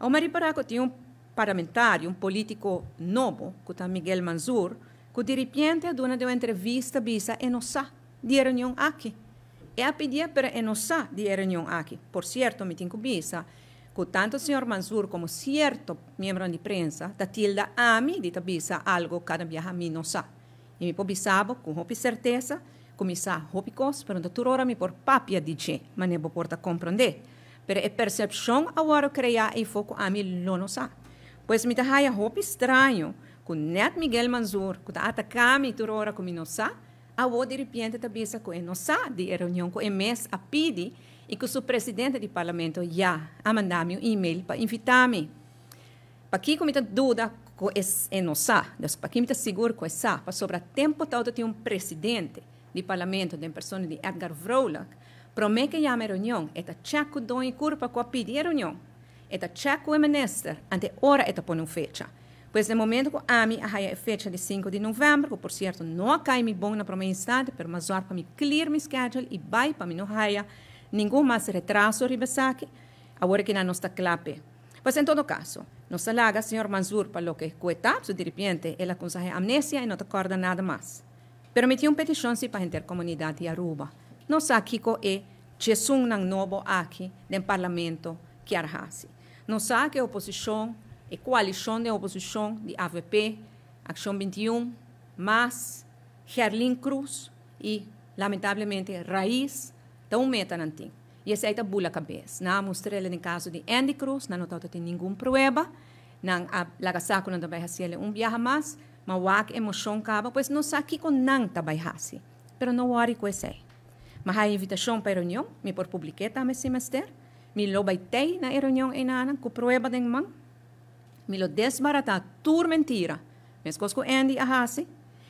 Omariparako tinha um parlamentário, um político novo, que é Miguel Manzur, che que de repente a dona deu uma entrevista non sa di riunione qui. E ha a pedia non sa di riunione qui. Por certo, me tinha bisa che tanto il signor Manzur como certo membro di prensa, da tilda a mim de bisa algo cada vez a me non sa. E me pobisava com certeza, começar a roupa coisa, pergunta, tu ora me por papia dice, mas não vou porta compreender. É a percepção agora criar e foco a mim não sa. Pois me dahaia hop estranho, com net Miguel Manzur, com da atacami turora com não sa, a o de repente ta bisa com não sa de reunião com MS a pidi e com o presidente do parlamento já a mandar-me um e-mail para invitar-me. Para que com dúvida com é não sa, para que me seguro com essa, para sobre o tempo todo tem um presidente do parlamento, de pessoa de Edgar Vrolak, che Promeke ja me reunion, eta chaku doi curpa qua pidi reunion. Eta chaku minister, ante ora eta pon un fecha. Pues de momento que a mim a fecha de 5 de novembro, que por certo não cai me bom na primeira instante, para mas para me clear meu schedule e vai para mim não haja nenhum mais retraso ribesaque, agora que na nossa clape. Pues in todo caso, non nos alaga, senhor Mansur, per lo che que escuta, de repente, ela consegue amnesia e non te acorda nada mais. Permitiu um petição para a intercomunidade de Aruba. Não sabe que é Jesus nang novo aqui no parlamento que Não Nós que a oposição, a coalição de oposição de AVP, Acção 21, MAS, Gerlin Cruz e, lamentavelmente, Raiz, tão meta nantin. E essa é a bula cabeça. Na mostrei no caso de Andy Cruz, notou que tem nenhuma prova, na lagasaco não vai fazer um viaja mais, mas o emoção acaba, pois não sabe que com não vai fazer. Mas não ore com isso aí mas invitação para a reunião, me por publiketa a semester, mi lo baitei na reunião e nanan, com prueba de man, me lo desbarata tur mentira, mes Andy a ahasi,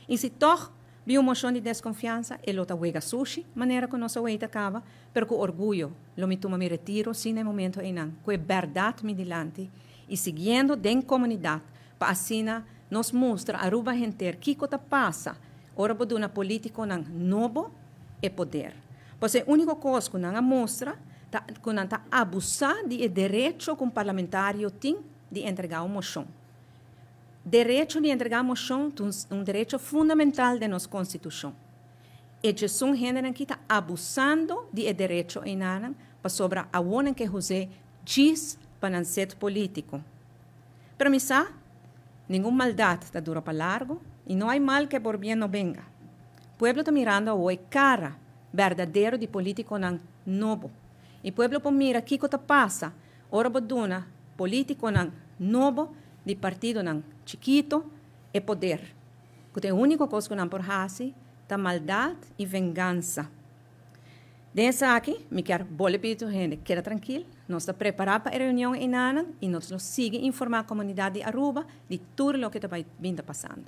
e se toch vi uma mochão de desconfiança, e ota huega sushi, maneira que nossa weita cava, perco orgulho, lo me tuma mi retiro, sin el momento enan, que verdade me dilante, e seguindo den comunidade, pa assina, nos mostra aruba renter, que cota passa, ora boduna político nan novo, e poder. Pues é único única coisa que nos mostra que não está abusar del direito que un um parlamentario tiene de entregar uma moção. derecho de entregar un moção es un um derecho fundamental de nossa Constituição. E Jesus Género que está abusando del derecho en em nada para sobre a hora que José diz para ser político. Pero, misa, nenhuma maldade está dura para largo y e no hay mal que por bien no venga. Pueblo de Miranda a cara verdadeiro de político nan novo. E Pueblo de Mira, Kiko te passa, ora boduna, político nan novo, de partido nan chiquito, e é poder. o único coisa que não por hace, da tá maldade e vingança. Dessa aqui, me quero bole pito, gente, queda tranquilo. Nós está preparado para a reunião em Nanan e nós nos sigue informar a comunidade de Aruba de tudo o que está vindo passando.